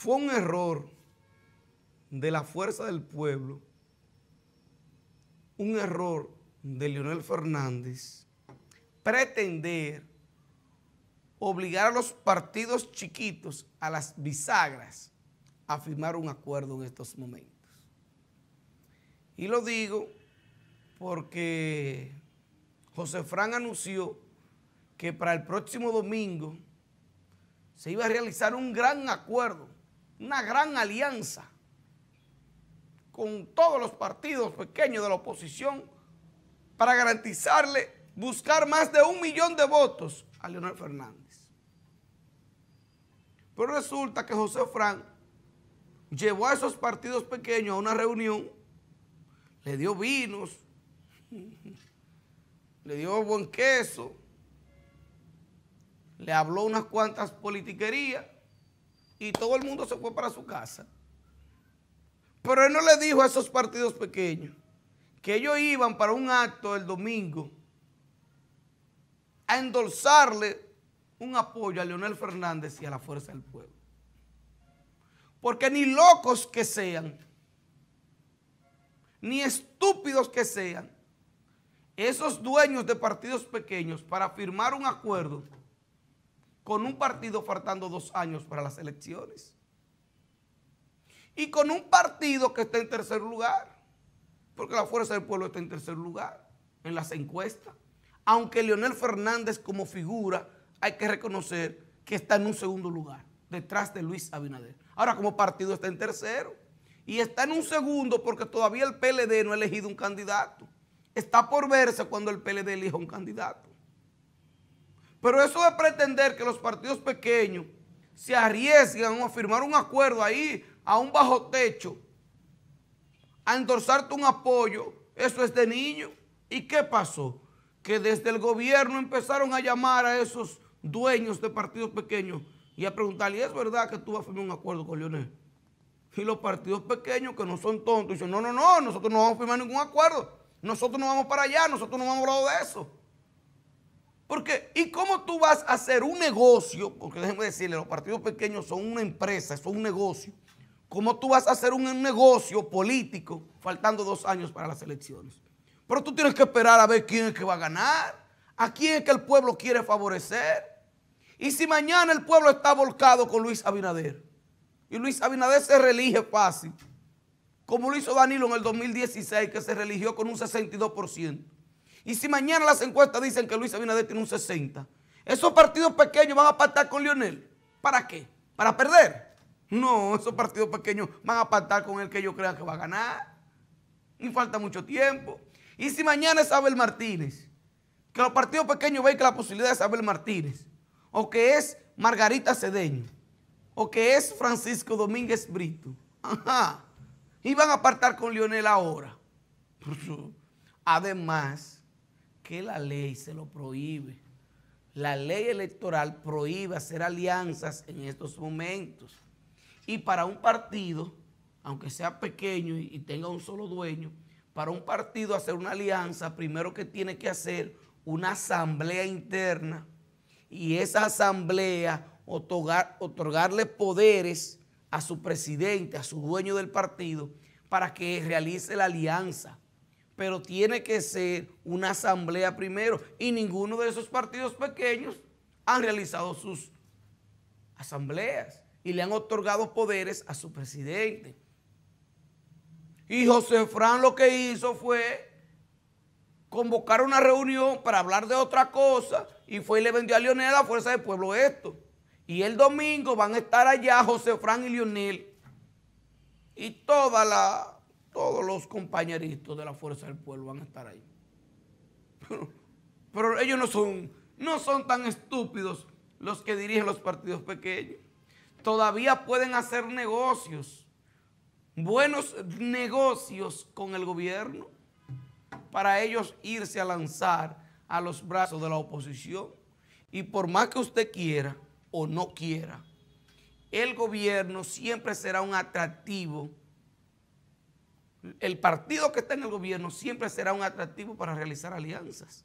Fue un error de la fuerza del pueblo, un error de Leonel Fernández, pretender obligar a los partidos chiquitos, a las bisagras, a firmar un acuerdo en estos momentos. Y lo digo porque José Fran anunció que para el próximo domingo se iba a realizar un gran acuerdo una gran alianza con todos los partidos pequeños de la oposición para garantizarle buscar más de un millón de votos a Leonel Fernández. Pero resulta que José Frank llevó a esos partidos pequeños a una reunión, le dio vinos, le dio buen queso, le habló unas cuantas politiquerías y todo el mundo se fue para su casa. Pero él no le dijo a esos partidos pequeños que ellos iban para un acto el domingo a endulzarle un apoyo a Leonel Fernández y a la fuerza del pueblo. Porque ni locos que sean, ni estúpidos que sean, esos dueños de partidos pequeños para firmar un acuerdo con un partido faltando dos años para las elecciones. Y con un partido que está en tercer lugar, porque la fuerza del pueblo está en tercer lugar en las encuestas. Aunque Leonel Fernández como figura hay que reconocer que está en un segundo lugar, detrás de Luis Abinader. Ahora como partido está en tercero y está en un segundo porque todavía el PLD no ha elegido un candidato. Está por verse cuando el PLD elija un candidato. Pero eso de pretender que los partidos pequeños se arriesgan a firmar un acuerdo ahí a un bajo techo, a endorsarte un apoyo, eso es de niño. ¿Y qué pasó? Que desde el gobierno empezaron a llamar a esos dueños de partidos pequeños y a preguntarle, ¿es verdad que tú vas a firmar un acuerdo con Leonel? Y los partidos pequeños que no son tontos dicen, no, no, no, nosotros no vamos a firmar ningún acuerdo. Nosotros no vamos para allá, nosotros no vamos a hablar de eso. Porque, ¿y cómo tú vas a hacer un negocio? Porque déjenme decirle, los partidos pequeños son una empresa, son un negocio. ¿Cómo tú vas a hacer un negocio político faltando dos años para las elecciones? Pero tú tienes que esperar a ver quién es que va a ganar, a quién es que el pueblo quiere favorecer. Y si mañana el pueblo está volcado con Luis Abinader, y Luis Abinader se reelige fácil, como lo hizo Danilo en el 2016, que se religió con un 62%. Y si mañana las encuestas dicen que Luis Abinader tiene un 60, esos partidos pequeños van a apartar con Lionel. ¿Para qué? ¿Para perder? No, esos partidos pequeños van a apartar con el que yo crea que va a ganar. Y falta mucho tiempo. Y si mañana es Abel Martínez, que los partidos pequeños ven que la posibilidad es Abel Martínez, o que es Margarita Cedeño, o que es Francisco Domínguez Brito. Ajá. Y van a apartar con Lionel ahora. Además, que la ley se lo prohíbe? La ley electoral prohíbe hacer alianzas en estos momentos. Y para un partido, aunque sea pequeño y tenga un solo dueño, para un partido hacer una alianza, primero que tiene que hacer una asamblea interna y esa asamblea otorgarle poderes a su presidente, a su dueño del partido, para que realice la alianza pero tiene que ser una asamblea primero. Y ninguno de esos partidos pequeños han realizado sus asambleas y le han otorgado poderes a su presidente. Y José Fran lo que hizo fue convocar una reunión para hablar de otra cosa y fue y le vendió a Lionel a Fuerza del Pueblo esto. Y el domingo van a estar allá José Fran y Lionel y toda la todos los compañeritos de la Fuerza del Pueblo van a estar ahí. Pero, ellos no son, no son tan estúpidos los que dirigen los partidos pequeños. Todavía pueden hacer negocios, buenos negocios con el gobierno para ellos irse a lanzar a los brazos de la oposición. Y por más que usted quiera o no quiera, el gobierno siempre será un atractivo el partido que está en el gobierno siempre será un atractivo para realizar alianzas.